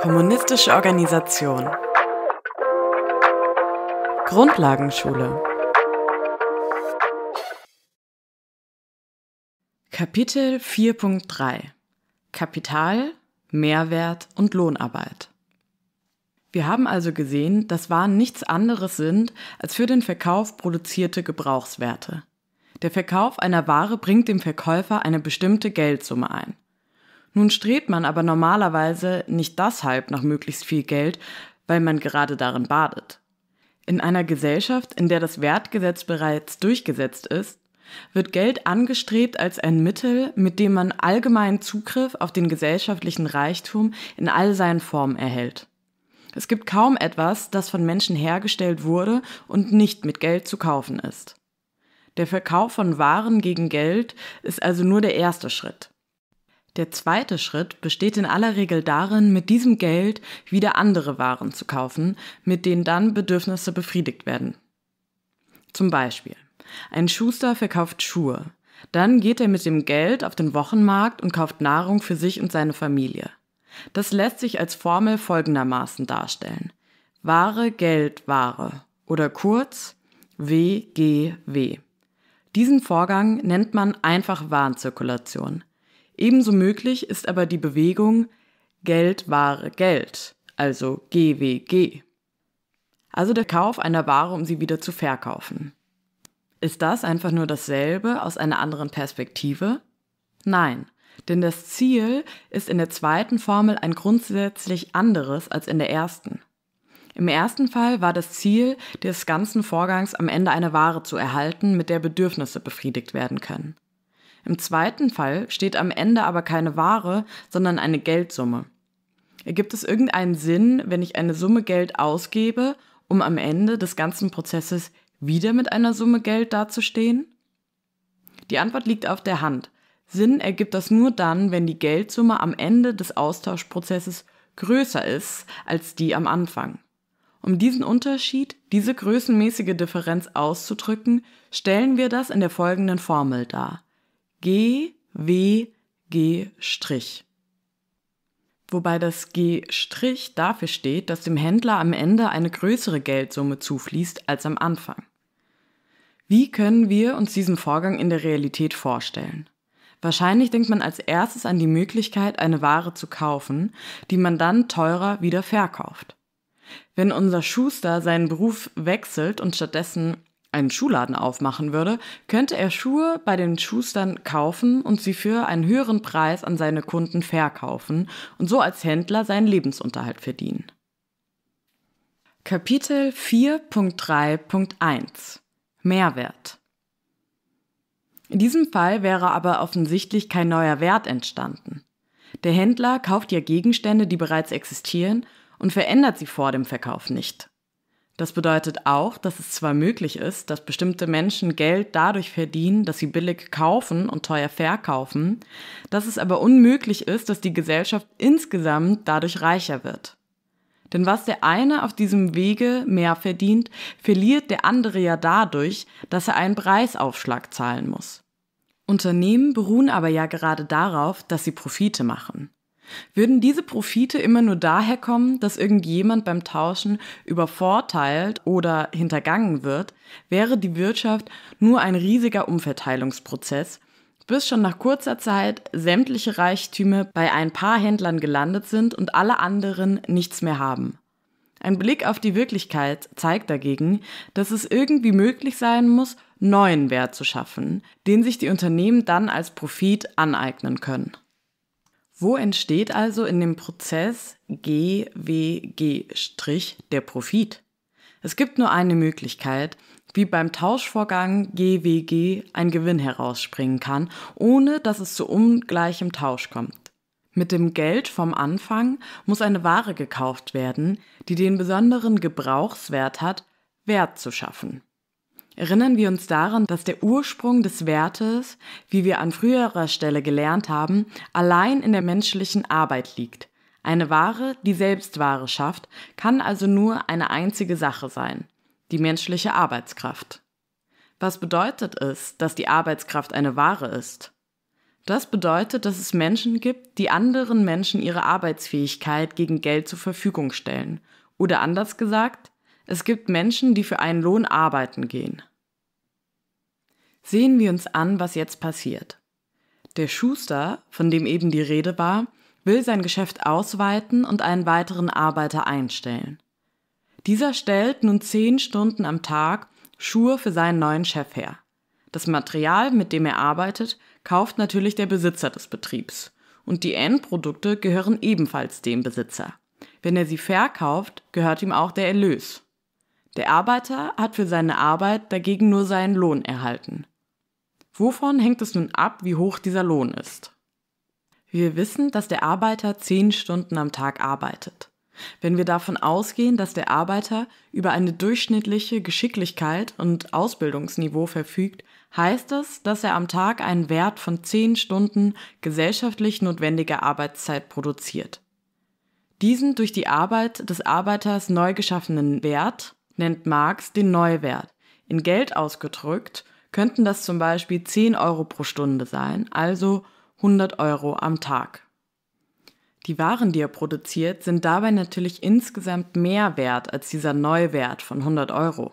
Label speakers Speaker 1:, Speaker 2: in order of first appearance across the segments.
Speaker 1: Kommunistische Organisation. Grundlagenschule. Kapitel 4.3 Kapital, Mehrwert und Lohnarbeit. Wir haben also gesehen, dass Waren nichts anderes sind als für den Verkauf produzierte Gebrauchswerte. Der Verkauf einer Ware bringt dem Verkäufer eine bestimmte Geldsumme ein. Nun strebt man aber normalerweise nicht deshalb nach möglichst viel Geld, weil man gerade darin badet. In einer Gesellschaft, in der das Wertgesetz bereits durchgesetzt ist, wird Geld angestrebt als ein Mittel, mit dem man allgemeinen Zugriff auf den gesellschaftlichen Reichtum in all seinen Formen erhält. Es gibt kaum etwas, das von Menschen hergestellt wurde und nicht mit Geld zu kaufen ist. Der Verkauf von Waren gegen Geld ist also nur der erste Schritt. Der zweite Schritt besteht in aller Regel darin, mit diesem Geld wieder andere Waren zu kaufen, mit denen dann Bedürfnisse befriedigt werden. Zum Beispiel, ein Schuster verkauft Schuhe. Dann geht er mit dem Geld auf den Wochenmarkt und kauft Nahrung für sich und seine Familie. Das lässt sich als Formel folgendermaßen darstellen. Ware, Geld, Ware oder kurz WGW. Diesen Vorgang nennt man einfach Warenzirkulation. Ebenso möglich ist aber die Bewegung Geld, Ware, Geld, also GWG. Also der Kauf einer Ware, um sie wieder zu verkaufen. Ist das einfach nur dasselbe aus einer anderen Perspektive? Nein, denn das Ziel ist in der zweiten Formel ein grundsätzlich anderes als in der ersten. Im ersten Fall war das Ziel des ganzen Vorgangs am Ende eine Ware zu erhalten, mit der Bedürfnisse befriedigt werden können. Im zweiten Fall steht am Ende aber keine Ware, sondern eine Geldsumme. Ergibt es irgendeinen Sinn, wenn ich eine Summe Geld ausgebe, um am Ende des ganzen Prozesses wieder mit einer Summe Geld dazustehen? Die Antwort liegt auf der Hand. Sinn ergibt das nur dann, wenn die Geldsumme am Ende des Austauschprozesses größer ist als die am Anfang. Um diesen Unterschied, diese größenmäßige Differenz auszudrücken, stellen wir das in der folgenden Formel dar. GWG-. Wobei das G' dafür steht, dass dem Händler am Ende eine größere Geldsumme zufließt als am Anfang. Wie können wir uns diesen Vorgang in der Realität vorstellen? Wahrscheinlich denkt man als erstes an die Möglichkeit, eine Ware zu kaufen, die man dann teurer wieder verkauft. Wenn unser Schuster seinen Beruf wechselt und stattdessen einen Schuhladen aufmachen würde, könnte er Schuhe bei den Schustern kaufen und sie für einen höheren Preis an seine Kunden verkaufen und so als Händler seinen Lebensunterhalt verdienen. Kapitel 4.3.1 Mehrwert In diesem Fall wäre aber offensichtlich kein neuer Wert entstanden. Der Händler kauft ja Gegenstände, die bereits existieren, und verändert sie vor dem Verkauf nicht. Das bedeutet auch, dass es zwar möglich ist, dass bestimmte Menschen Geld dadurch verdienen, dass sie billig kaufen und teuer verkaufen, dass es aber unmöglich ist, dass die Gesellschaft insgesamt dadurch reicher wird. Denn was der eine auf diesem Wege mehr verdient, verliert der andere ja dadurch, dass er einen Preisaufschlag zahlen muss. Unternehmen beruhen aber ja gerade darauf, dass sie Profite machen. Würden diese Profite immer nur daher kommen, dass irgendjemand beim Tauschen übervorteilt oder hintergangen wird, wäre die Wirtschaft nur ein riesiger Umverteilungsprozess, bis schon nach kurzer Zeit sämtliche Reichtümer bei ein paar Händlern gelandet sind und alle anderen nichts mehr haben. Ein Blick auf die Wirklichkeit zeigt dagegen, dass es irgendwie möglich sein muss, neuen Wert zu schaffen, den sich die Unternehmen dann als Profit aneignen können. Wo entsteht also in dem Prozess GWG' der Profit? Es gibt nur eine Möglichkeit, wie beim Tauschvorgang GWG ein Gewinn herausspringen kann, ohne dass es zu ungleichem Tausch kommt. Mit dem Geld vom Anfang muss eine Ware gekauft werden, die den besonderen Gebrauchswert hat, Wert zu schaffen erinnern wir uns daran, dass der Ursprung des Wertes, wie wir an früherer Stelle gelernt haben, allein in der menschlichen Arbeit liegt. Eine Ware, die selbst Ware schafft, kann also nur eine einzige Sache sein, die menschliche Arbeitskraft. Was bedeutet es, dass die Arbeitskraft eine Ware ist? Das bedeutet, dass es Menschen gibt, die anderen Menschen ihre Arbeitsfähigkeit gegen Geld zur Verfügung stellen. Oder anders gesagt, es gibt Menschen, die für einen Lohn arbeiten gehen. Sehen wir uns an, was jetzt passiert. Der Schuster, von dem eben die Rede war, will sein Geschäft ausweiten und einen weiteren Arbeiter einstellen. Dieser stellt nun zehn Stunden am Tag Schuhe für seinen neuen Chef her. Das Material, mit dem er arbeitet, kauft natürlich der Besitzer des Betriebs. Und die Endprodukte gehören ebenfalls dem Besitzer. Wenn er sie verkauft, gehört ihm auch der Erlös. Der Arbeiter hat für seine Arbeit dagegen nur seinen Lohn erhalten. Wovon hängt es nun ab, wie hoch dieser Lohn ist? Wir wissen, dass der Arbeiter zehn Stunden am Tag arbeitet. Wenn wir davon ausgehen, dass der Arbeiter über eine durchschnittliche Geschicklichkeit und Ausbildungsniveau verfügt, heißt es, dass er am Tag einen Wert von zehn Stunden gesellschaftlich notwendiger Arbeitszeit produziert. Diesen durch die Arbeit des Arbeiters neu geschaffenen Wert nennt Marx den Neuwert, in Geld ausgedrückt könnten das zum Beispiel 10 Euro pro Stunde sein, also 100 Euro am Tag. Die Waren, die er produziert, sind dabei natürlich insgesamt mehr wert als dieser Neuwert von 100 Euro.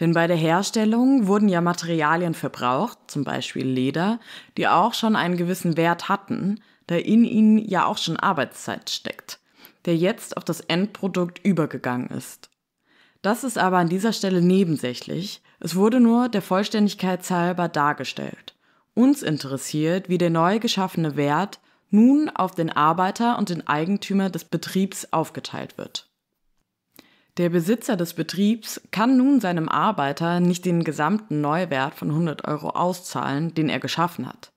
Speaker 1: Denn bei der Herstellung wurden ja Materialien verbraucht, zum Beispiel Leder, die auch schon einen gewissen Wert hatten, da in ihnen ja auch schon Arbeitszeit steckt, der jetzt auf das Endprodukt übergegangen ist. Das ist aber an dieser Stelle nebensächlich, es wurde nur der Vollständigkeit halber dargestellt. Uns interessiert, wie der neu geschaffene Wert nun auf den Arbeiter und den Eigentümer des Betriebs aufgeteilt wird. Der Besitzer des Betriebs kann nun seinem Arbeiter nicht den gesamten Neuwert von 100 Euro auszahlen, den er geschaffen hat.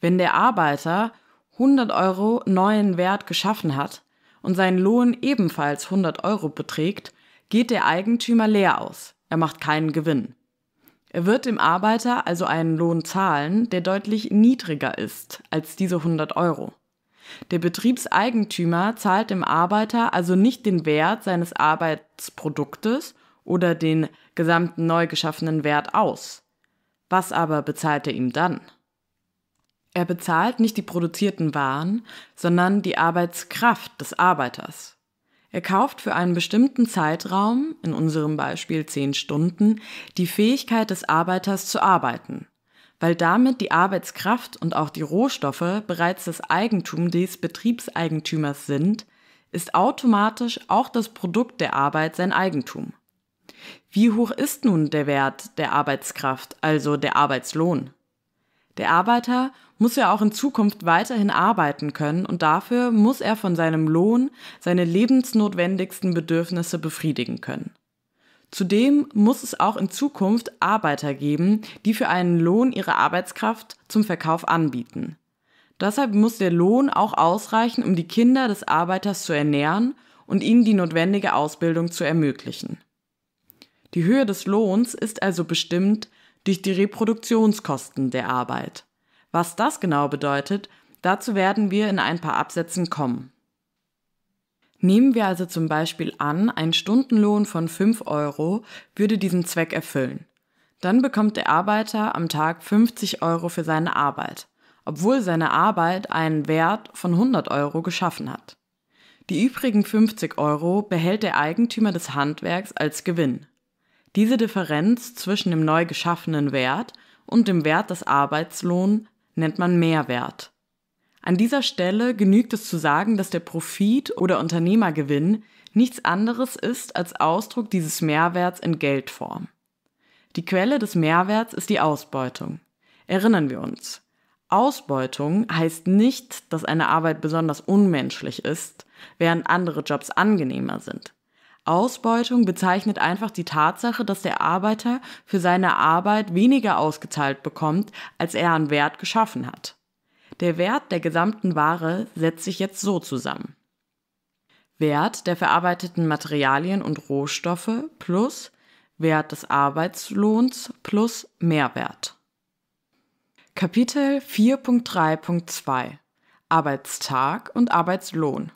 Speaker 1: Wenn der Arbeiter 100 Euro neuen Wert geschaffen hat und sein Lohn ebenfalls 100 Euro beträgt, geht der Eigentümer leer aus. Er macht keinen Gewinn. Er wird dem Arbeiter also einen Lohn zahlen, der deutlich niedriger ist als diese 100 Euro. Der Betriebseigentümer zahlt dem Arbeiter also nicht den Wert seines Arbeitsproduktes oder den gesamten neu geschaffenen Wert aus. Was aber bezahlt er ihm dann? Er bezahlt nicht die produzierten Waren, sondern die Arbeitskraft des Arbeiters. Er kauft für einen bestimmten Zeitraum, in unserem Beispiel zehn Stunden, die Fähigkeit des Arbeiters zu arbeiten, weil damit die Arbeitskraft und auch die Rohstoffe bereits das Eigentum des Betriebseigentümers sind, ist automatisch auch das Produkt der Arbeit sein Eigentum. Wie hoch ist nun der Wert der Arbeitskraft, also der Arbeitslohn? Der Arbeiter muss ja auch in Zukunft weiterhin arbeiten können und dafür muss er von seinem Lohn seine lebensnotwendigsten Bedürfnisse befriedigen können. Zudem muss es auch in Zukunft Arbeiter geben, die für einen Lohn ihre Arbeitskraft zum Verkauf anbieten. Deshalb muss der Lohn auch ausreichen, um die Kinder des Arbeiters zu ernähren und ihnen die notwendige Ausbildung zu ermöglichen. Die Höhe des Lohns ist also bestimmt durch die Reproduktionskosten der Arbeit. Was das genau bedeutet, dazu werden wir in ein paar Absätzen kommen. Nehmen wir also zum Beispiel an, ein Stundenlohn von 5 Euro würde diesen Zweck erfüllen. Dann bekommt der Arbeiter am Tag 50 Euro für seine Arbeit, obwohl seine Arbeit einen Wert von 100 Euro geschaffen hat. Die übrigen 50 Euro behält der Eigentümer des Handwerks als Gewinn. Diese Differenz zwischen dem neu geschaffenen Wert und dem Wert des Arbeitslohns nennt man Mehrwert. An dieser Stelle genügt es zu sagen, dass der Profit oder Unternehmergewinn nichts anderes ist als Ausdruck dieses Mehrwerts in Geldform. Die Quelle des Mehrwerts ist die Ausbeutung. Erinnern wir uns. Ausbeutung heißt nicht, dass eine Arbeit besonders unmenschlich ist, während andere Jobs angenehmer sind. Ausbeutung bezeichnet einfach die Tatsache, dass der Arbeiter für seine Arbeit weniger ausgezahlt bekommt, als er an Wert geschaffen hat. Der Wert der gesamten Ware setzt sich jetzt so zusammen. Wert der verarbeiteten Materialien und Rohstoffe plus Wert des Arbeitslohns plus Mehrwert. Kapitel 4.3.2 Arbeitstag und Arbeitslohn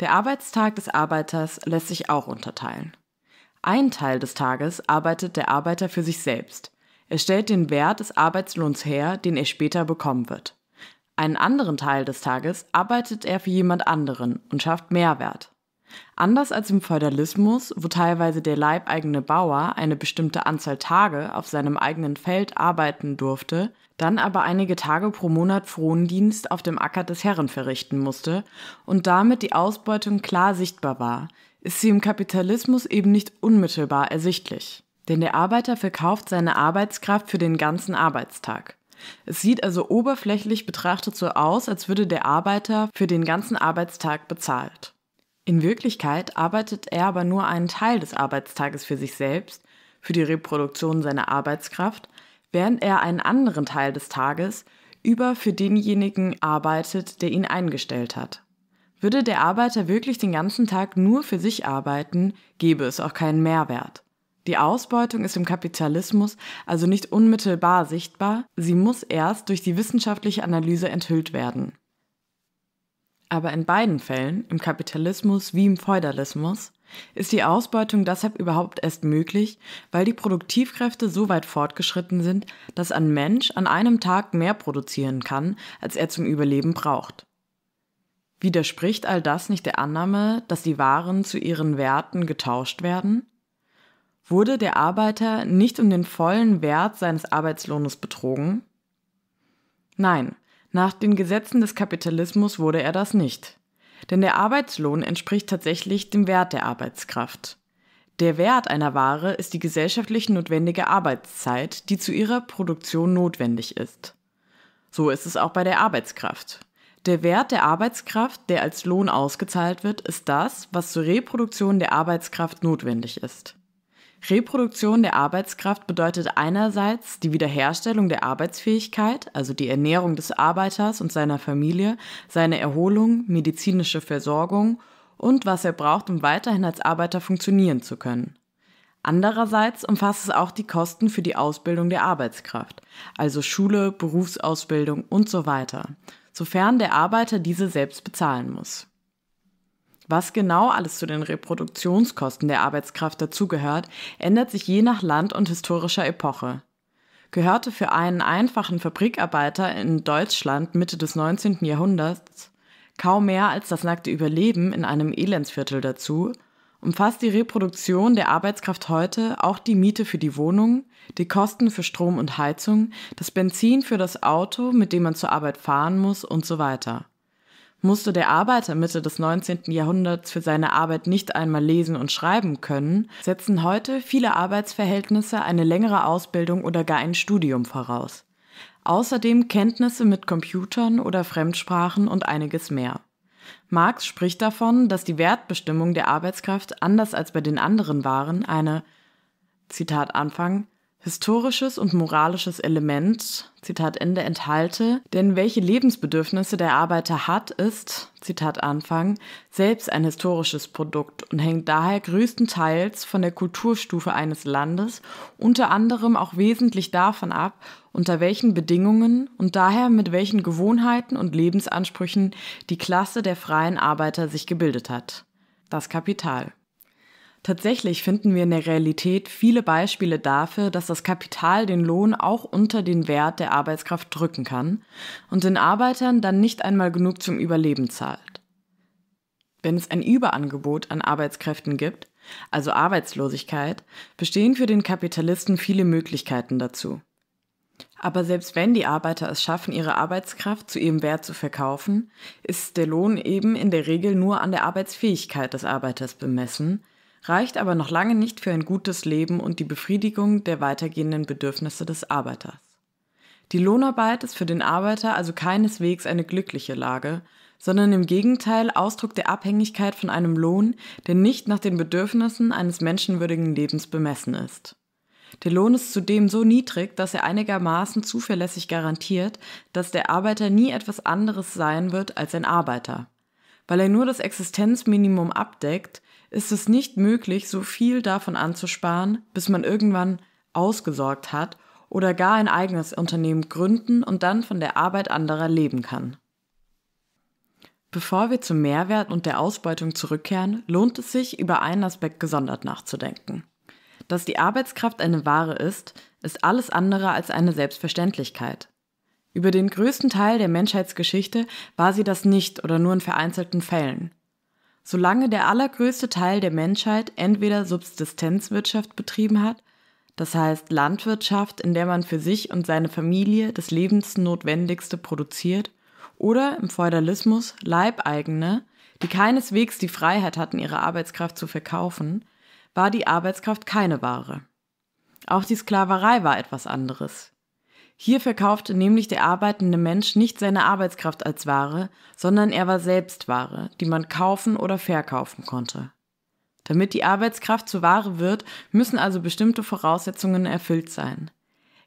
Speaker 1: der Arbeitstag des Arbeiters lässt sich auch unterteilen. Ein Teil des Tages arbeitet der Arbeiter für sich selbst. Er stellt den Wert des Arbeitslohns her, den er später bekommen wird. Einen anderen Teil des Tages arbeitet er für jemand anderen und schafft Mehrwert. Anders als im Feudalismus, wo teilweise der leibeigene Bauer eine bestimmte Anzahl Tage auf seinem eigenen Feld arbeiten durfte, dann aber einige Tage pro Monat Frondienst auf dem Acker des Herren verrichten musste und damit die Ausbeutung klar sichtbar war, ist sie im Kapitalismus eben nicht unmittelbar ersichtlich. Denn der Arbeiter verkauft seine Arbeitskraft für den ganzen Arbeitstag. Es sieht also oberflächlich betrachtet so aus, als würde der Arbeiter für den ganzen Arbeitstag bezahlt. In Wirklichkeit arbeitet er aber nur einen Teil des Arbeitstages für sich selbst, für die Reproduktion seiner Arbeitskraft, während er einen anderen Teil des Tages über für denjenigen arbeitet, der ihn eingestellt hat. Würde der Arbeiter wirklich den ganzen Tag nur für sich arbeiten, gäbe es auch keinen Mehrwert. Die Ausbeutung ist im Kapitalismus also nicht unmittelbar sichtbar, sie muss erst durch die wissenschaftliche Analyse enthüllt werden. Aber in beiden Fällen, im Kapitalismus wie im Feudalismus, ist die Ausbeutung deshalb überhaupt erst möglich, weil die Produktivkräfte so weit fortgeschritten sind, dass ein Mensch an einem Tag mehr produzieren kann, als er zum Überleben braucht. Widerspricht all das nicht der Annahme, dass die Waren zu ihren Werten getauscht werden? Wurde der Arbeiter nicht um den vollen Wert seines Arbeitslohnes betrogen? Nein, nach den Gesetzen des Kapitalismus wurde er das nicht. Denn der Arbeitslohn entspricht tatsächlich dem Wert der Arbeitskraft. Der Wert einer Ware ist die gesellschaftlich notwendige Arbeitszeit, die zu ihrer Produktion notwendig ist. So ist es auch bei der Arbeitskraft. Der Wert der Arbeitskraft, der als Lohn ausgezahlt wird, ist das, was zur Reproduktion der Arbeitskraft notwendig ist. Reproduktion der Arbeitskraft bedeutet einerseits die Wiederherstellung der Arbeitsfähigkeit, also die Ernährung des Arbeiters und seiner Familie, seine Erholung, medizinische Versorgung und was er braucht, um weiterhin als Arbeiter funktionieren zu können. Andererseits umfasst es auch die Kosten für die Ausbildung der Arbeitskraft, also Schule, Berufsausbildung und so weiter, sofern der Arbeiter diese selbst bezahlen muss. Was genau alles zu den Reproduktionskosten der Arbeitskraft dazugehört, ändert sich je nach Land und historischer Epoche. Gehörte für einen einfachen Fabrikarbeiter in Deutschland Mitte des 19. Jahrhunderts kaum mehr als das nackte Überleben in einem Elendsviertel dazu, umfasst die Reproduktion der Arbeitskraft heute auch die Miete für die Wohnung, die Kosten für Strom und Heizung, das Benzin für das Auto, mit dem man zur Arbeit fahren muss und so weiter. Musste der Arbeiter Mitte des 19. Jahrhunderts für seine Arbeit nicht einmal lesen und schreiben können, setzen heute viele Arbeitsverhältnisse eine längere Ausbildung oder gar ein Studium voraus. Außerdem Kenntnisse mit Computern oder Fremdsprachen und einiges mehr. Marx spricht davon, dass die Wertbestimmung der Arbeitskraft anders als bei den anderen Waren eine Zitat Anfang historisches und moralisches Element, Zitat Ende, enthalte, denn welche Lebensbedürfnisse der Arbeiter hat, ist, Zitat Anfang, selbst ein historisches Produkt und hängt daher größtenteils von der Kulturstufe eines Landes, unter anderem auch wesentlich davon ab, unter welchen Bedingungen und daher mit welchen Gewohnheiten und Lebensansprüchen die Klasse der freien Arbeiter sich gebildet hat. Das Kapital. Tatsächlich finden wir in der Realität viele Beispiele dafür, dass das Kapital den Lohn auch unter den Wert der Arbeitskraft drücken kann und den Arbeitern dann nicht einmal genug zum Überleben zahlt. Wenn es ein Überangebot an Arbeitskräften gibt, also Arbeitslosigkeit, bestehen für den Kapitalisten viele Möglichkeiten dazu. Aber selbst wenn die Arbeiter es schaffen, ihre Arbeitskraft zu ihrem Wert zu verkaufen, ist der Lohn eben in der Regel nur an der Arbeitsfähigkeit des Arbeiters bemessen reicht aber noch lange nicht für ein gutes Leben und die Befriedigung der weitergehenden Bedürfnisse des Arbeiters. Die Lohnarbeit ist für den Arbeiter also keineswegs eine glückliche Lage, sondern im Gegenteil Ausdruck der Abhängigkeit von einem Lohn, der nicht nach den Bedürfnissen eines menschenwürdigen Lebens bemessen ist. Der Lohn ist zudem so niedrig, dass er einigermaßen zuverlässig garantiert, dass der Arbeiter nie etwas anderes sein wird als ein Arbeiter. Weil er nur das Existenzminimum abdeckt, ist es nicht möglich, so viel davon anzusparen, bis man irgendwann ausgesorgt hat oder gar ein eigenes Unternehmen gründen und dann von der Arbeit anderer leben kann. Bevor wir zum Mehrwert und der Ausbeutung zurückkehren, lohnt es sich, über einen Aspekt gesondert nachzudenken. Dass die Arbeitskraft eine Ware ist, ist alles andere als eine Selbstverständlichkeit. Über den größten Teil der Menschheitsgeschichte war sie das nicht oder nur in vereinzelten Fällen. Solange der allergrößte Teil der Menschheit entweder Subsistenzwirtschaft betrieben hat, das heißt Landwirtschaft, in der man für sich und seine Familie das Lebensnotwendigste produziert, oder im Feudalismus Leibeigene, die keineswegs die Freiheit hatten, ihre Arbeitskraft zu verkaufen, war die Arbeitskraft keine Ware. Auch die Sklaverei war etwas anderes. Hier verkaufte nämlich der arbeitende Mensch nicht seine Arbeitskraft als Ware, sondern er war selbst Ware, die man kaufen oder verkaufen konnte. Damit die Arbeitskraft zur Ware wird, müssen also bestimmte Voraussetzungen erfüllt sein.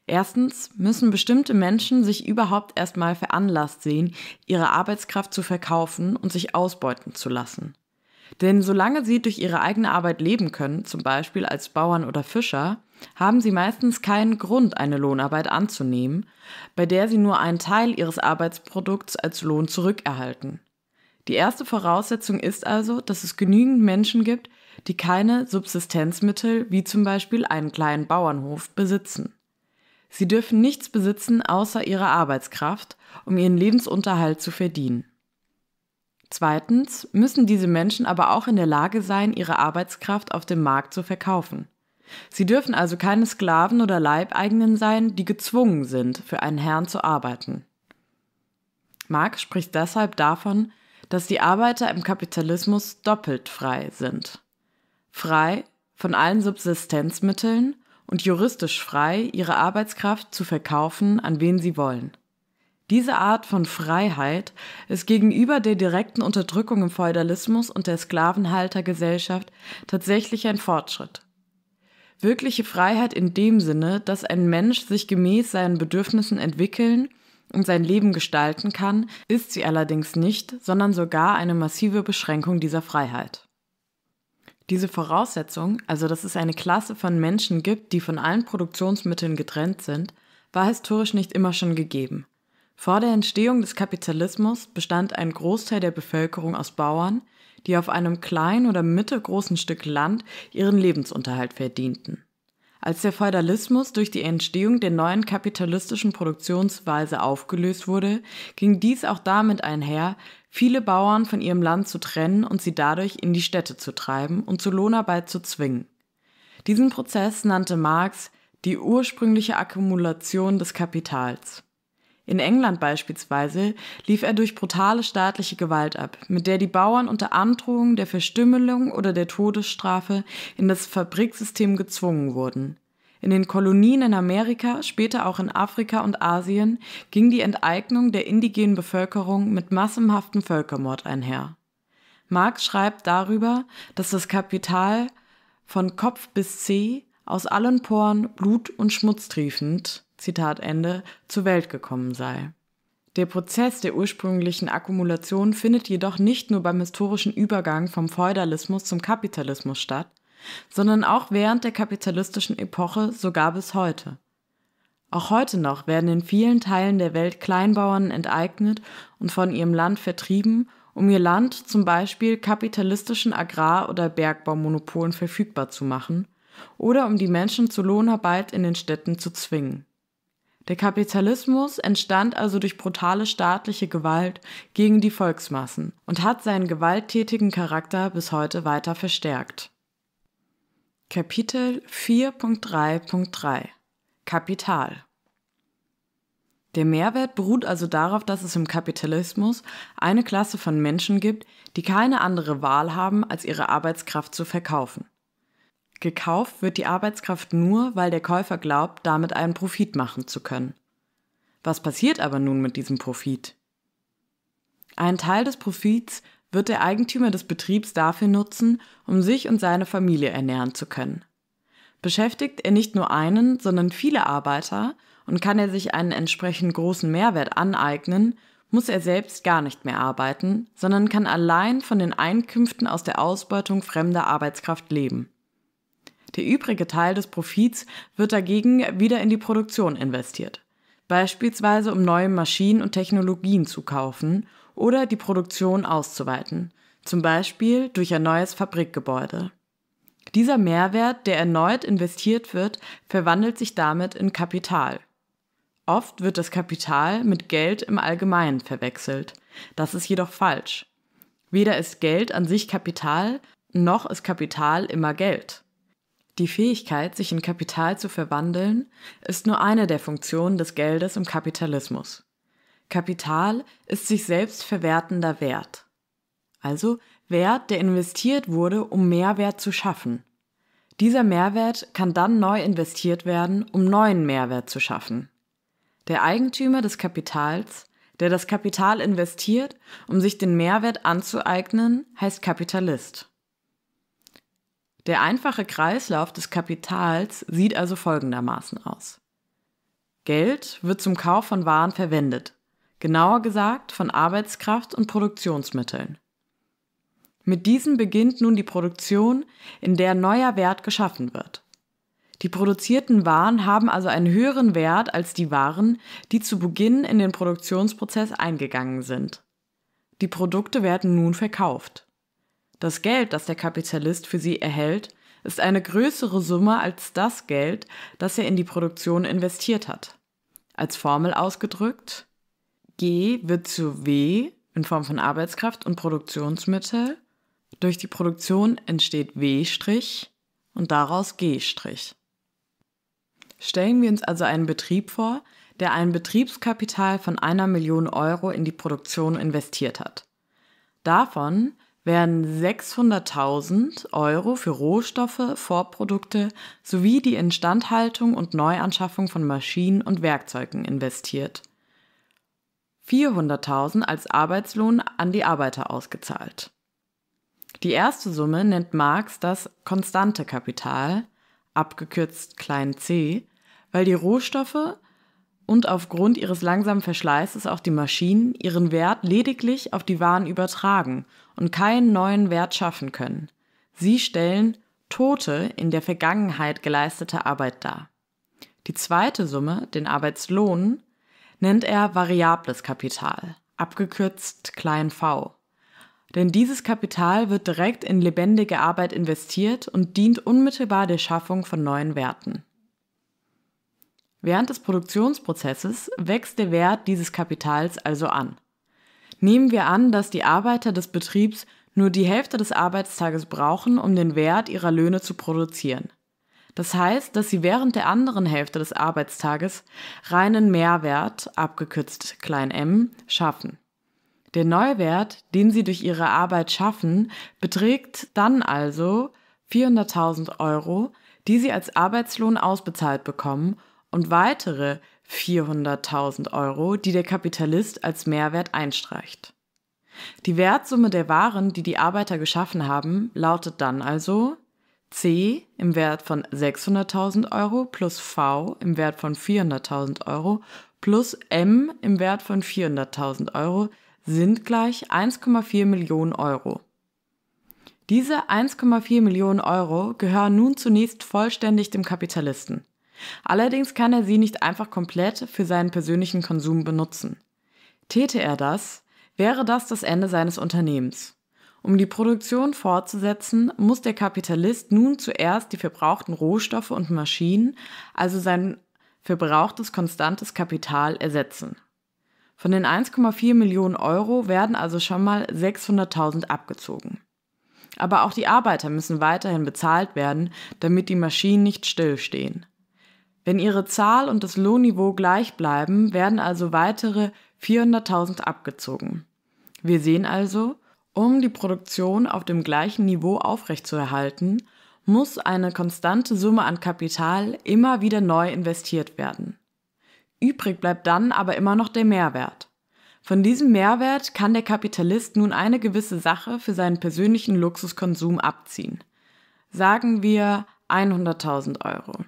Speaker 1: Erstens müssen bestimmte Menschen sich überhaupt erstmal veranlasst sehen, ihre Arbeitskraft zu verkaufen und sich ausbeuten zu lassen. Denn solange sie durch ihre eigene Arbeit leben können, zum Beispiel als Bauern oder Fischer, haben sie meistens keinen Grund, eine Lohnarbeit anzunehmen, bei der sie nur einen Teil ihres Arbeitsprodukts als Lohn zurückerhalten. Die erste Voraussetzung ist also, dass es genügend Menschen gibt, die keine Subsistenzmittel wie zum Beispiel einen kleinen Bauernhof besitzen. Sie dürfen nichts besitzen außer ihrer Arbeitskraft, um ihren Lebensunterhalt zu verdienen. Zweitens müssen diese Menschen aber auch in der Lage sein, ihre Arbeitskraft auf dem Markt zu verkaufen. Sie dürfen also keine Sklaven oder Leibeigenen sein, die gezwungen sind, für einen Herrn zu arbeiten. Marx spricht deshalb davon, dass die Arbeiter im Kapitalismus doppelt frei sind. Frei von allen Subsistenzmitteln und juristisch frei, ihre Arbeitskraft zu verkaufen, an wen sie wollen. Diese Art von Freiheit ist gegenüber der direkten Unterdrückung im Feudalismus und der Sklavenhaltergesellschaft tatsächlich ein Fortschritt. Wirkliche Freiheit in dem Sinne, dass ein Mensch sich gemäß seinen Bedürfnissen entwickeln und sein Leben gestalten kann, ist sie allerdings nicht, sondern sogar eine massive Beschränkung dieser Freiheit. Diese Voraussetzung, also dass es eine Klasse von Menschen gibt, die von allen Produktionsmitteln getrennt sind, war historisch nicht immer schon gegeben. Vor der Entstehung des Kapitalismus bestand ein Großteil der Bevölkerung aus Bauern, die auf einem kleinen oder mittelgroßen Stück Land ihren Lebensunterhalt verdienten. Als der Feudalismus durch die Entstehung der neuen kapitalistischen Produktionsweise aufgelöst wurde, ging dies auch damit einher, viele Bauern von ihrem Land zu trennen und sie dadurch in die Städte zu treiben und zur Lohnarbeit zu zwingen. Diesen Prozess nannte Marx die ursprüngliche Akkumulation des Kapitals. In England beispielsweise lief er durch brutale staatliche Gewalt ab, mit der die Bauern unter Androhung der Verstümmelung oder der Todesstrafe in das Fabriksystem gezwungen wurden. In den Kolonien in Amerika, später auch in Afrika und Asien ging die Enteignung der indigenen Bevölkerung mit massenhaftem Völkermord einher. Marx schreibt darüber, dass das Kapital von Kopf bis Zeh aus allen Poren Blut und Schmutz triefend Zitat Ende, zur Welt gekommen sei. Der Prozess der ursprünglichen Akkumulation findet jedoch nicht nur beim historischen Übergang vom Feudalismus zum Kapitalismus statt, sondern auch während der kapitalistischen Epoche sogar bis heute. Auch heute noch werden in vielen Teilen der Welt Kleinbauern enteignet und von ihrem Land vertrieben, um ihr Land zum Beispiel kapitalistischen Agrar- oder Bergbaumonopolen verfügbar zu machen oder um die Menschen zur Lohnarbeit in den Städten zu zwingen. Der Kapitalismus entstand also durch brutale staatliche Gewalt gegen die Volksmassen und hat seinen gewalttätigen Charakter bis heute weiter verstärkt. Kapitel 4.3.3 Kapital Der Mehrwert beruht also darauf, dass es im Kapitalismus eine Klasse von Menschen gibt, die keine andere Wahl haben, als ihre Arbeitskraft zu verkaufen. Gekauft wird die Arbeitskraft nur, weil der Käufer glaubt, damit einen Profit machen zu können. Was passiert aber nun mit diesem Profit? Ein Teil des Profits wird der Eigentümer des Betriebs dafür nutzen, um sich und seine Familie ernähren zu können. Beschäftigt er nicht nur einen, sondern viele Arbeiter und kann er sich einen entsprechend großen Mehrwert aneignen, muss er selbst gar nicht mehr arbeiten, sondern kann allein von den Einkünften aus der Ausbeutung fremder Arbeitskraft leben. Der übrige Teil des Profits wird dagegen wieder in die Produktion investiert, beispielsweise um neue Maschinen und Technologien zu kaufen oder die Produktion auszuweiten, zum Beispiel durch ein neues Fabrikgebäude. Dieser Mehrwert, der erneut investiert wird, verwandelt sich damit in Kapital. Oft wird das Kapital mit Geld im Allgemeinen verwechselt. Das ist jedoch falsch. Weder ist Geld an sich Kapital, noch ist Kapital immer Geld. Die Fähigkeit, sich in Kapital zu verwandeln, ist nur eine der Funktionen des Geldes im Kapitalismus. Kapital ist sich selbst verwertender Wert. Also Wert, der investiert wurde, um Mehrwert zu schaffen. Dieser Mehrwert kann dann neu investiert werden, um neuen Mehrwert zu schaffen. Der Eigentümer des Kapitals, der das Kapital investiert, um sich den Mehrwert anzueignen, heißt Kapitalist. Der einfache Kreislauf des Kapitals sieht also folgendermaßen aus. Geld wird zum Kauf von Waren verwendet, genauer gesagt von Arbeitskraft und Produktionsmitteln. Mit diesen beginnt nun die Produktion, in der neuer Wert geschaffen wird. Die produzierten Waren haben also einen höheren Wert als die Waren, die zu Beginn in den Produktionsprozess eingegangen sind. Die Produkte werden nun verkauft. Das Geld, das der Kapitalist für sie erhält, ist eine größere Summe als das Geld, das er in die Produktion investiert hat. Als Formel ausgedrückt, G wird zu W in Form von Arbeitskraft und Produktionsmittel. Durch die Produktion entsteht W' und daraus G'. Stellen wir uns also einen Betrieb vor, der ein Betriebskapital von einer Million Euro in die Produktion investiert hat. Davon werden 600.000 Euro für Rohstoffe, Vorprodukte sowie die Instandhaltung und Neuanschaffung von Maschinen und Werkzeugen investiert. 400.000 als Arbeitslohn an die Arbeiter ausgezahlt. Die erste Summe nennt Marx das konstante Kapital, abgekürzt klein c, weil die Rohstoffe und aufgrund ihres langsamen Verschleißes auch die Maschinen ihren Wert lediglich auf die Waren übertragen – und keinen neuen Wert schaffen können. Sie stellen tote, in der Vergangenheit geleistete Arbeit dar. Die zweite Summe, den Arbeitslohn, nennt er variables Kapital, abgekürzt klein v. Denn dieses Kapital wird direkt in lebendige Arbeit investiert und dient unmittelbar der Schaffung von neuen Werten. Während des Produktionsprozesses wächst der Wert dieses Kapitals also an. Nehmen wir an, dass die Arbeiter des Betriebs nur die Hälfte des Arbeitstages brauchen, um den Wert ihrer Löhne zu produzieren. Das heißt, dass sie während der anderen Hälfte des Arbeitstages reinen Mehrwert, abgekürzt klein m, schaffen. Der Neuwert, den sie durch ihre Arbeit schaffen, beträgt dann also 400.000 Euro, die sie als Arbeitslohn ausbezahlt bekommen und weitere 400.000 Euro, die der Kapitalist als Mehrwert einstreicht. Die Wertsumme der Waren, die die Arbeiter geschaffen haben, lautet dann also C im Wert von 600.000 Euro plus V im Wert von 400.000 Euro plus M im Wert von 400.000 Euro sind gleich 1,4 Millionen Euro. Diese 1,4 Millionen Euro gehören nun zunächst vollständig dem Kapitalisten. Allerdings kann er sie nicht einfach komplett für seinen persönlichen Konsum benutzen. Täte er das, wäre das das Ende seines Unternehmens. Um die Produktion fortzusetzen, muss der Kapitalist nun zuerst die verbrauchten Rohstoffe und Maschinen, also sein verbrauchtes konstantes Kapital, ersetzen. Von den 1,4 Millionen Euro werden also schon mal 600.000 abgezogen. Aber auch die Arbeiter müssen weiterhin bezahlt werden, damit die Maschinen nicht stillstehen. Wenn ihre Zahl und das Lohnniveau gleich bleiben, werden also weitere 400.000 abgezogen. Wir sehen also, um die Produktion auf dem gleichen Niveau aufrechtzuerhalten, muss eine konstante Summe an Kapital immer wieder neu investiert werden. Übrig bleibt dann aber immer noch der Mehrwert. Von diesem Mehrwert kann der Kapitalist nun eine gewisse Sache für seinen persönlichen Luxuskonsum abziehen. Sagen wir 100.000 Euro.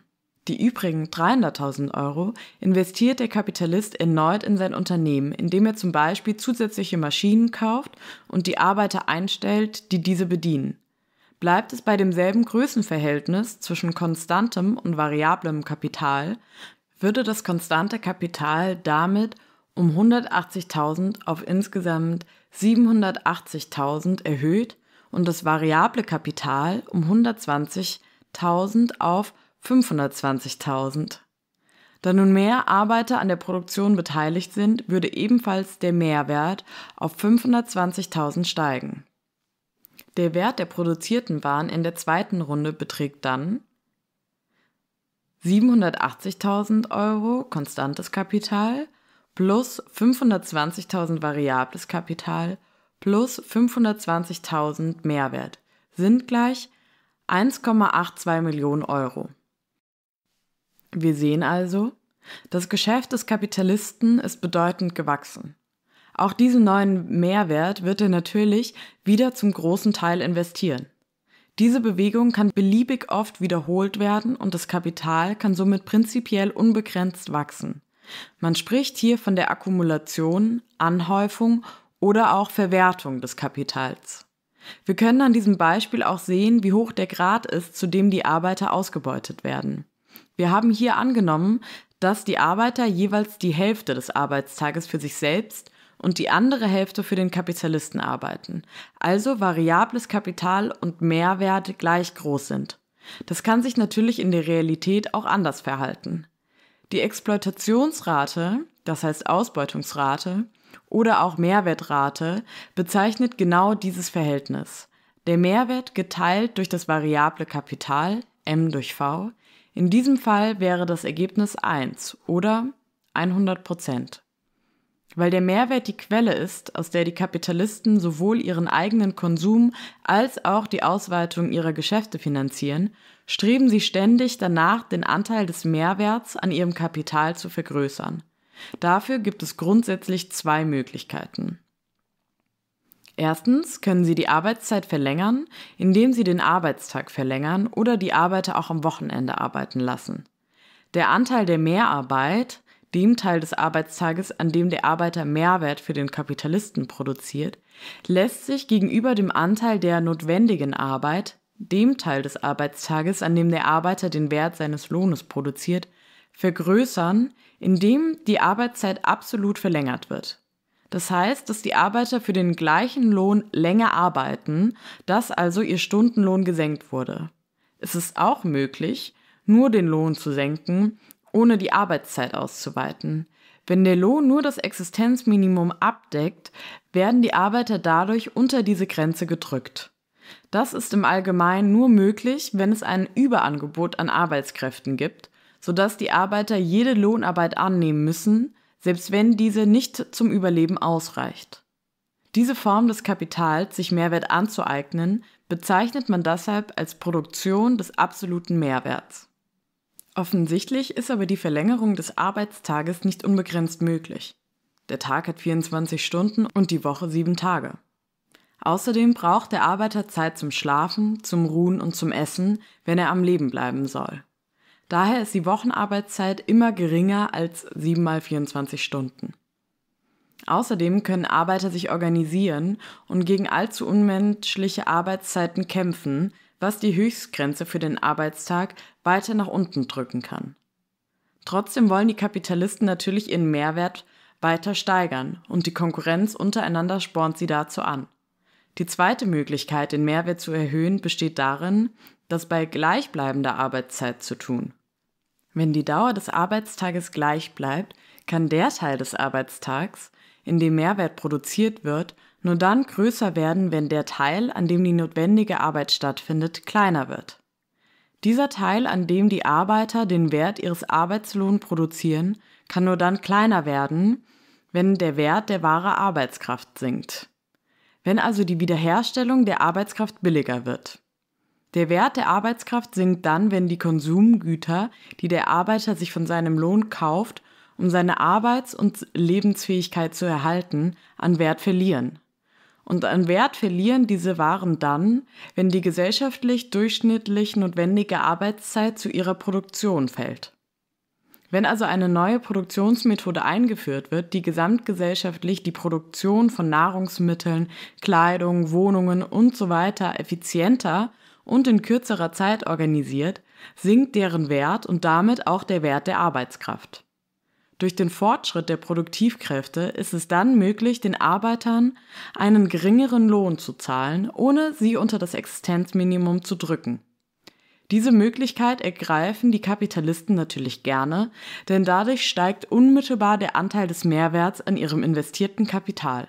Speaker 1: Die übrigen 300.000 Euro investiert der Kapitalist erneut in sein Unternehmen, indem er zum Beispiel zusätzliche Maschinen kauft und die Arbeiter einstellt, die diese bedienen. Bleibt es bei demselben Größenverhältnis zwischen konstantem und variablem Kapital, würde das konstante Kapital damit um 180.000 auf insgesamt 780.000 erhöht und das variable Kapital um 120.000 auf 520.000. Da nun mehr Arbeiter an der Produktion beteiligt sind, würde ebenfalls der Mehrwert auf 520.000 steigen. Der Wert der produzierten Waren in der zweiten Runde beträgt dann 780.000 Euro konstantes Kapital plus 520.000 variables Kapital plus 520.000 Mehrwert sind gleich 1,82 Millionen Euro. Wir sehen also, das Geschäft des Kapitalisten ist bedeutend gewachsen. Auch diesen neuen Mehrwert wird er natürlich wieder zum großen Teil investieren. Diese Bewegung kann beliebig oft wiederholt werden und das Kapital kann somit prinzipiell unbegrenzt wachsen. Man spricht hier von der Akkumulation, Anhäufung oder auch Verwertung des Kapitals. Wir können an diesem Beispiel auch sehen, wie hoch der Grad ist, zu dem die Arbeiter ausgebeutet werden. Wir haben hier angenommen, dass die Arbeiter jeweils die Hälfte des Arbeitstages für sich selbst und die andere Hälfte für den Kapitalisten arbeiten, also variables Kapital und Mehrwert gleich groß sind. Das kann sich natürlich in der Realität auch anders verhalten. Die Exploitationsrate, das heißt Ausbeutungsrate oder auch Mehrwertrate, bezeichnet genau dieses Verhältnis. Der Mehrwert geteilt durch das variable Kapital, M durch V, in diesem Fall wäre das Ergebnis 1 oder 100 Prozent. Weil der Mehrwert die Quelle ist, aus der die Kapitalisten sowohl ihren eigenen Konsum als auch die Ausweitung ihrer Geschäfte finanzieren, streben sie ständig danach, den Anteil des Mehrwerts an ihrem Kapital zu vergrößern. Dafür gibt es grundsätzlich zwei Möglichkeiten. Erstens können Sie die Arbeitszeit verlängern, indem Sie den Arbeitstag verlängern oder die Arbeiter auch am Wochenende arbeiten lassen. Der Anteil der Mehrarbeit, dem Teil des Arbeitstages, an dem der Arbeiter Mehrwert für den Kapitalisten produziert, lässt sich gegenüber dem Anteil der notwendigen Arbeit, dem Teil des Arbeitstages, an dem der Arbeiter den Wert seines Lohnes produziert, vergrößern, indem die Arbeitszeit absolut verlängert wird. Das heißt, dass die Arbeiter für den gleichen Lohn länger arbeiten, dass also ihr Stundenlohn gesenkt wurde. Es ist auch möglich, nur den Lohn zu senken, ohne die Arbeitszeit auszuweiten. Wenn der Lohn nur das Existenzminimum abdeckt, werden die Arbeiter dadurch unter diese Grenze gedrückt. Das ist im Allgemeinen nur möglich, wenn es ein Überangebot an Arbeitskräften gibt, sodass die Arbeiter jede Lohnarbeit annehmen müssen, selbst wenn diese nicht zum Überleben ausreicht. Diese Form des Kapitals, sich Mehrwert anzueignen, bezeichnet man deshalb als Produktion des absoluten Mehrwerts. Offensichtlich ist aber die Verlängerung des Arbeitstages nicht unbegrenzt möglich. Der Tag hat 24 Stunden und die Woche 7 Tage. Außerdem braucht der Arbeiter Zeit zum Schlafen, zum Ruhen und zum Essen, wenn er am Leben bleiben soll. Daher ist die Wochenarbeitszeit immer geringer als 7 mal 24 Stunden. Außerdem können Arbeiter sich organisieren und gegen allzu unmenschliche Arbeitszeiten kämpfen, was die Höchstgrenze für den Arbeitstag weiter nach unten drücken kann. Trotzdem wollen die Kapitalisten natürlich ihren Mehrwert weiter steigern und die Konkurrenz untereinander spornt sie dazu an. Die zweite Möglichkeit, den Mehrwert zu erhöhen, besteht darin, das bei gleichbleibender Arbeitszeit zu tun. Wenn die Dauer des Arbeitstages gleich bleibt, kann der Teil des Arbeitstags, in dem Mehrwert produziert wird, nur dann größer werden, wenn der Teil, an dem die notwendige Arbeit stattfindet, kleiner wird. Dieser Teil, an dem die Arbeiter den Wert ihres Arbeitslohns produzieren, kann nur dann kleiner werden, wenn der Wert der wahren Arbeitskraft sinkt wenn also die Wiederherstellung der Arbeitskraft billiger wird. Der Wert der Arbeitskraft sinkt dann, wenn die Konsumgüter, die der Arbeiter sich von seinem Lohn kauft, um seine Arbeits- und Lebensfähigkeit zu erhalten, an Wert verlieren. Und an Wert verlieren diese Waren dann, wenn die gesellschaftlich durchschnittlich notwendige Arbeitszeit zu ihrer Produktion fällt. Wenn also eine neue Produktionsmethode eingeführt wird, die gesamtgesellschaftlich die Produktion von Nahrungsmitteln, Kleidung, Wohnungen usw. So effizienter und in kürzerer Zeit organisiert, sinkt deren Wert und damit auch der Wert der Arbeitskraft. Durch den Fortschritt der Produktivkräfte ist es dann möglich, den Arbeitern einen geringeren Lohn zu zahlen, ohne sie unter das Existenzminimum zu drücken. Diese Möglichkeit ergreifen die Kapitalisten natürlich gerne, denn dadurch steigt unmittelbar der Anteil des Mehrwerts an ihrem investierten Kapital.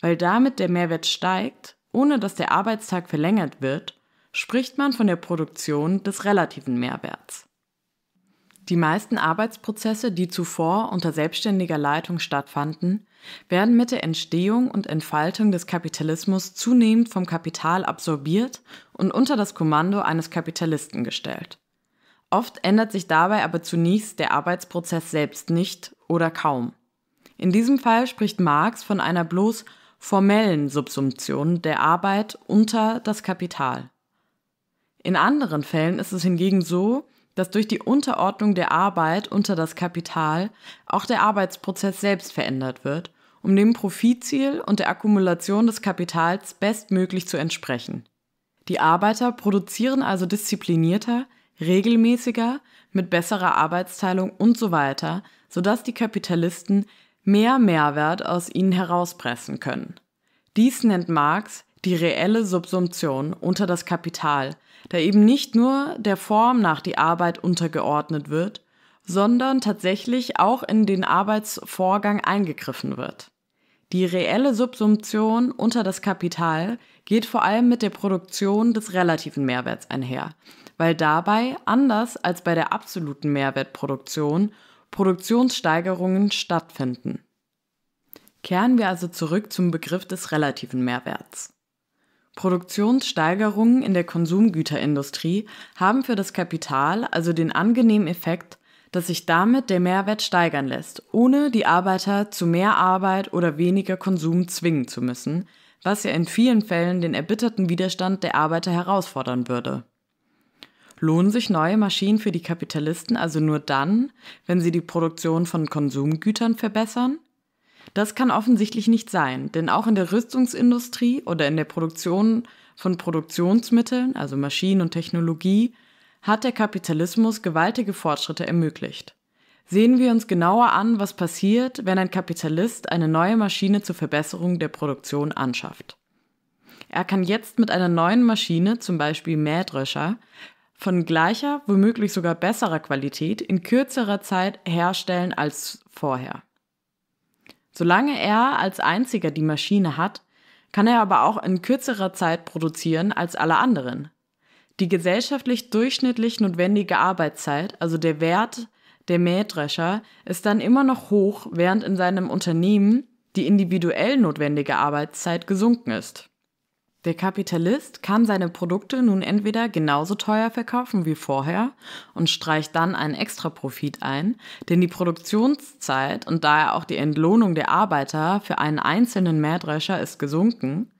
Speaker 1: Weil damit der Mehrwert steigt, ohne dass der Arbeitstag verlängert wird, spricht man von der Produktion des relativen Mehrwerts. Die meisten Arbeitsprozesse, die zuvor unter selbstständiger Leitung stattfanden, werden mit der Entstehung und Entfaltung des Kapitalismus zunehmend vom Kapital absorbiert und unter das Kommando eines Kapitalisten gestellt. Oft ändert sich dabei aber zunächst der Arbeitsprozess selbst nicht oder kaum. In diesem Fall spricht Marx von einer bloß formellen Subsumption der Arbeit unter das Kapital. In anderen Fällen ist es hingegen so, dass durch die Unterordnung der Arbeit unter das Kapital auch der Arbeitsprozess selbst verändert wird, um dem Profitziel und der Akkumulation des Kapitals bestmöglich zu entsprechen. Die Arbeiter produzieren also disziplinierter, regelmäßiger, mit besserer Arbeitsteilung und so weiter, sodass die Kapitalisten mehr Mehrwert aus ihnen herauspressen können. Dies nennt Marx die reelle Subsumption unter das Kapital, da eben nicht nur der Form nach die Arbeit untergeordnet wird, sondern tatsächlich auch in den Arbeitsvorgang eingegriffen wird. Die reelle Subsumption unter das Kapital geht vor allem mit der Produktion des relativen Mehrwerts einher, weil dabei, anders als bei der absoluten Mehrwertproduktion, Produktionssteigerungen stattfinden. Kehren wir also zurück zum Begriff des relativen Mehrwerts. Produktionssteigerungen in der Konsumgüterindustrie haben für das Kapital also den angenehmen Effekt, dass sich damit der Mehrwert steigern lässt, ohne die Arbeiter zu mehr Arbeit oder weniger Konsum zwingen zu müssen, was ja in vielen Fällen den erbitterten Widerstand der Arbeiter herausfordern würde. Lohnen sich neue Maschinen für die Kapitalisten also nur dann, wenn sie die Produktion von Konsumgütern verbessern? Das kann offensichtlich nicht sein, denn auch in der Rüstungsindustrie oder in der Produktion von Produktionsmitteln, also Maschinen und Technologie, hat der Kapitalismus gewaltige Fortschritte ermöglicht. Sehen wir uns genauer an, was passiert, wenn ein Kapitalist eine neue Maschine zur Verbesserung der Produktion anschafft. Er kann jetzt mit einer neuen Maschine, zum Beispiel Mähdröscher, von gleicher, womöglich sogar besserer Qualität in kürzerer Zeit herstellen als vorher. Solange er als einziger die Maschine hat, kann er aber auch in kürzerer Zeit produzieren als alle anderen. Die gesellschaftlich durchschnittlich notwendige Arbeitszeit, also der Wert der Mähdrescher, ist dann immer noch hoch, während in seinem Unternehmen die individuell notwendige Arbeitszeit gesunken ist. Der Kapitalist kann seine Produkte nun entweder genauso teuer verkaufen wie vorher und streicht dann einen extra Profit ein, denn die Produktionszeit und daher auch die Entlohnung der Arbeiter für einen einzelnen Mähdrescher ist gesunken,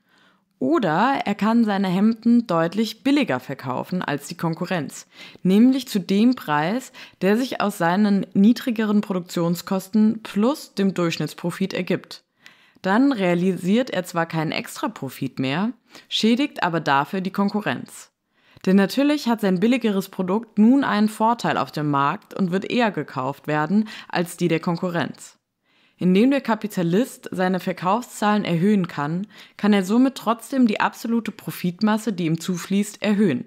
Speaker 1: oder er kann seine Hemden deutlich billiger verkaufen als die Konkurrenz, nämlich zu dem Preis, der sich aus seinen niedrigeren Produktionskosten plus dem Durchschnittsprofit ergibt. Dann realisiert er zwar keinen Extra-Profit mehr, schädigt aber dafür die Konkurrenz. Denn natürlich hat sein billigeres Produkt nun einen Vorteil auf dem Markt und wird eher gekauft werden als die der Konkurrenz. Indem der Kapitalist seine Verkaufszahlen erhöhen kann, kann er somit trotzdem die absolute Profitmasse, die ihm zufließt, erhöhen.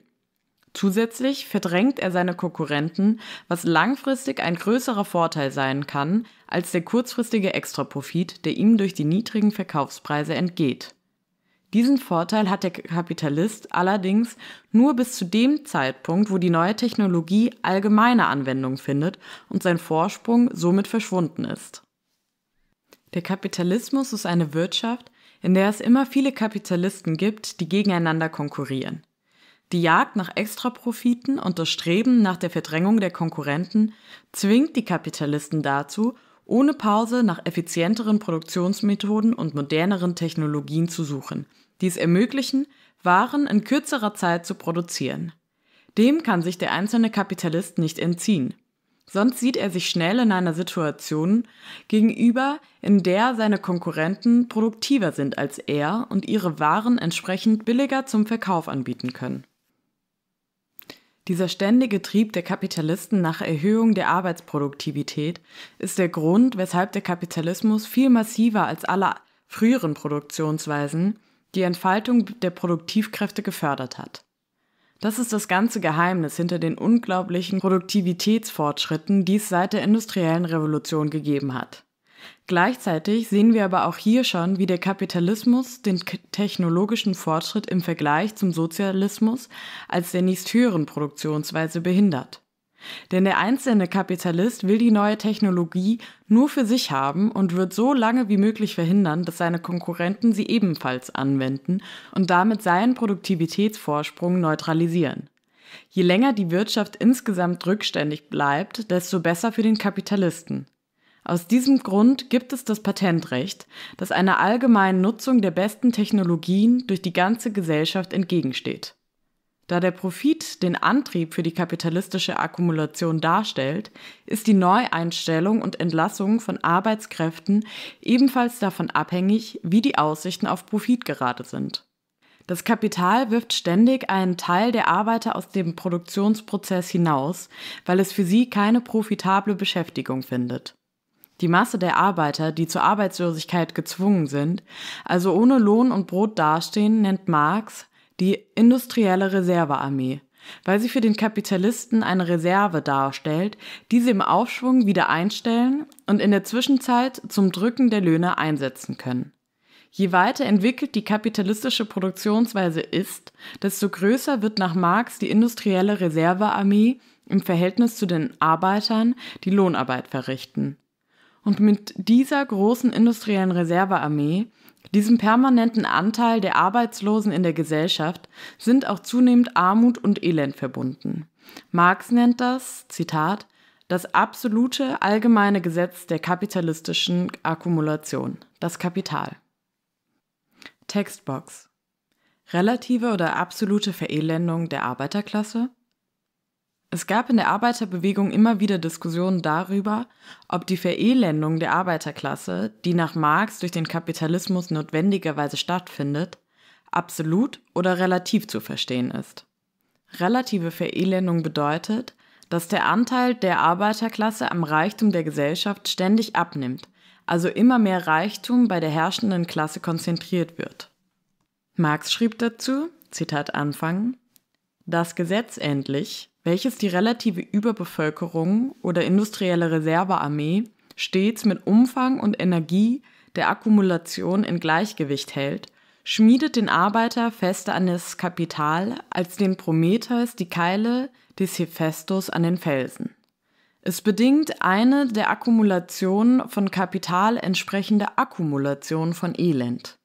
Speaker 1: Zusätzlich verdrängt er seine Konkurrenten, was langfristig ein größerer Vorteil sein kann als der kurzfristige Extraprofit, der ihm durch die niedrigen Verkaufspreise entgeht. Diesen Vorteil hat der Kapitalist allerdings nur bis zu dem Zeitpunkt, wo die neue Technologie allgemeine Anwendung findet und sein Vorsprung somit verschwunden ist. Der Kapitalismus ist eine Wirtschaft, in der es immer viele Kapitalisten gibt, die gegeneinander konkurrieren. Die Jagd nach Extraprofiten und das Streben nach der Verdrängung der Konkurrenten zwingt die Kapitalisten dazu, ohne Pause nach effizienteren Produktionsmethoden und moderneren Technologien zu suchen, die es ermöglichen, Waren in kürzerer Zeit zu produzieren. Dem kann sich der einzelne Kapitalist nicht entziehen. Sonst sieht er sich schnell in einer Situation gegenüber, in der seine Konkurrenten produktiver sind als er und ihre Waren entsprechend billiger zum Verkauf anbieten können. Dieser ständige Trieb der Kapitalisten nach Erhöhung der Arbeitsproduktivität ist der Grund, weshalb der Kapitalismus viel massiver als alle früheren Produktionsweisen die Entfaltung der Produktivkräfte gefördert hat. Das ist das ganze Geheimnis hinter den unglaublichen Produktivitätsfortschritten, die es seit der industriellen Revolution gegeben hat. Gleichzeitig sehen wir aber auch hier schon, wie der Kapitalismus den technologischen Fortschritt im Vergleich zum Sozialismus als der nächsthöheren Produktionsweise behindert. Denn der einzelne Kapitalist will die neue Technologie nur für sich haben und wird so lange wie möglich verhindern, dass seine Konkurrenten sie ebenfalls anwenden und damit seinen Produktivitätsvorsprung neutralisieren. Je länger die Wirtschaft insgesamt rückständig bleibt, desto besser für den Kapitalisten. Aus diesem Grund gibt es das Patentrecht, das einer allgemeinen Nutzung der besten Technologien durch die ganze Gesellschaft entgegensteht. Da der Profit den Antrieb für die kapitalistische Akkumulation darstellt, ist die Neueinstellung und Entlassung von Arbeitskräften ebenfalls davon abhängig, wie die Aussichten auf Profit gerade sind. Das Kapital wirft ständig einen Teil der Arbeiter aus dem Produktionsprozess hinaus, weil es für sie keine profitable Beschäftigung findet die Masse der Arbeiter, die zur Arbeitslosigkeit gezwungen sind, also ohne Lohn und Brot dastehen, nennt Marx die industrielle Reservearmee, weil sie für den Kapitalisten eine Reserve darstellt, die sie im Aufschwung wieder einstellen und in der Zwischenzeit zum Drücken der Löhne einsetzen können. Je weiter entwickelt die kapitalistische Produktionsweise ist, desto größer wird nach Marx die industrielle Reservearmee im Verhältnis zu den Arbeitern, die Lohnarbeit verrichten. Und mit dieser großen industriellen Reservearmee, diesem permanenten Anteil der Arbeitslosen in der Gesellschaft, sind auch zunehmend Armut und Elend verbunden. Marx nennt das, Zitat, das absolute allgemeine Gesetz der kapitalistischen Akkumulation, das Kapital. Textbox. Relative oder absolute Verelendung der Arbeiterklasse? Es gab in der Arbeiterbewegung immer wieder Diskussionen darüber, ob die Verelendung der Arbeiterklasse, die nach Marx durch den Kapitalismus notwendigerweise stattfindet, absolut oder relativ zu verstehen ist. Relative Verelendung bedeutet, dass der Anteil der Arbeiterklasse am Reichtum der Gesellschaft ständig abnimmt, also immer mehr Reichtum bei der herrschenden Klasse konzentriert wird. Marx schrieb dazu, Zitat Anfang, das Gesetz endlich, welches die relative Überbevölkerung oder industrielle Reservearmee stets mit Umfang und Energie der Akkumulation in Gleichgewicht hält, schmiedet den Arbeiter fester an das Kapital, als den Prometheus die Keile des Hephaestus an den Felsen. Es bedingt eine der Akkumulation von Kapital entsprechende Akkumulation von Elend.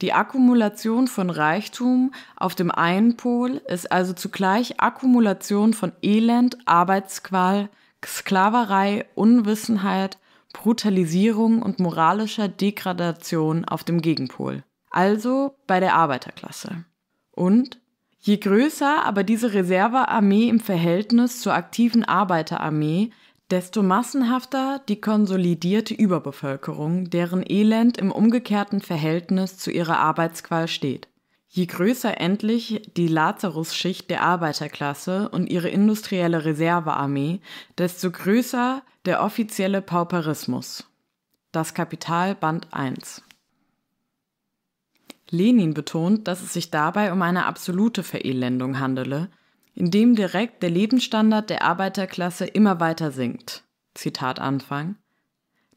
Speaker 1: Die Akkumulation von Reichtum auf dem einen Pol ist also zugleich Akkumulation von Elend, Arbeitsqual, Sklaverei, Unwissenheit, Brutalisierung und moralischer Degradation auf dem Gegenpol, also bei der Arbeiterklasse. Und je größer aber diese Reservearmee im Verhältnis zur aktiven Arbeiterarmee, desto massenhafter die konsolidierte Überbevölkerung, deren Elend im umgekehrten Verhältnis zu ihrer Arbeitsqual steht. Je größer endlich die Lazarusschicht der Arbeiterklasse und ihre industrielle Reservearmee, desto größer der offizielle Pauperismus. Das Kapital Band 1 Lenin betont, dass es sich dabei um eine absolute Verelendung handele, in dem direkt der Lebensstandard der Arbeiterklasse immer weiter sinkt. Zitat Anfang.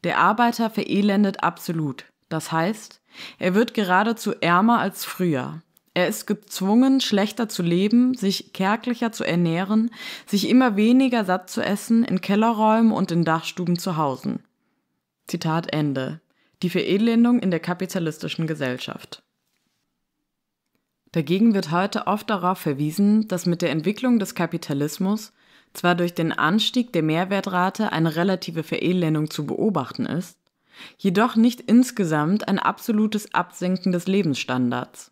Speaker 1: Der Arbeiter verelendet absolut. Das heißt, er wird geradezu ärmer als früher. Er ist gezwungen, schlechter zu leben, sich kärglicher zu ernähren, sich immer weniger satt zu essen, in Kellerräumen und in Dachstuben zu hausen. Zitat Ende. Die Verelendung in der kapitalistischen Gesellschaft. Dagegen wird heute oft darauf verwiesen, dass mit der Entwicklung des Kapitalismus zwar durch den Anstieg der Mehrwertrate eine relative Verelendung zu beobachten ist, jedoch nicht insgesamt ein absolutes Absenken des Lebensstandards.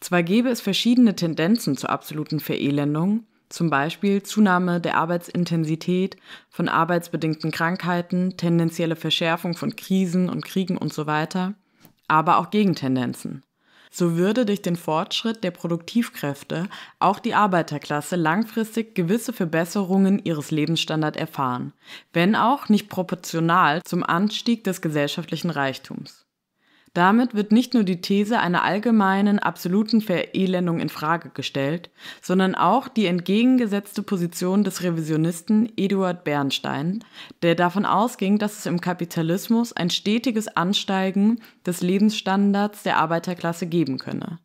Speaker 1: Zwar gäbe es verschiedene Tendenzen zur absoluten Verelendung, zum Beispiel Zunahme der Arbeitsintensität, von arbeitsbedingten Krankheiten, tendenzielle Verschärfung von Krisen und Kriegen usw., so aber auch Gegentendenzen. So würde durch den Fortschritt der Produktivkräfte auch die Arbeiterklasse langfristig gewisse Verbesserungen ihres Lebensstandards erfahren, wenn auch nicht proportional zum Anstieg des gesellschaftlichen Reichtums. Damit wird nicht nur die These einer allgemeinen, absoluten Verelendung in Frage gestellt, sondern auch die entgegengesetzte Position des Revisionisten Eduard Bernstein, der davon ausging, dass es im Kapitalismus ein stetiges Ansteigen des Lebensstandards der Arbeiterklasse geben könne.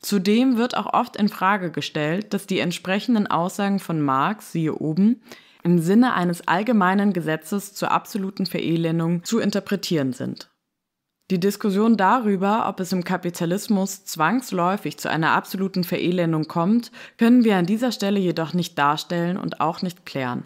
Speaker 1: Zudem wird auch oft in Frage gestellt, dass die entsprechenden Aussagen von Marx, siehe oben, im Sinne eines allgemeinen Gesetzes zur absoluten Verelendung zu interpretieren sind. Die Diskussion darüber, ob es im Kapitalismus zwangsläufig zu einer absoluten Verelendung kommt, können wir an dieser Stelle jedoch nicht darstellen und auch nicht klären.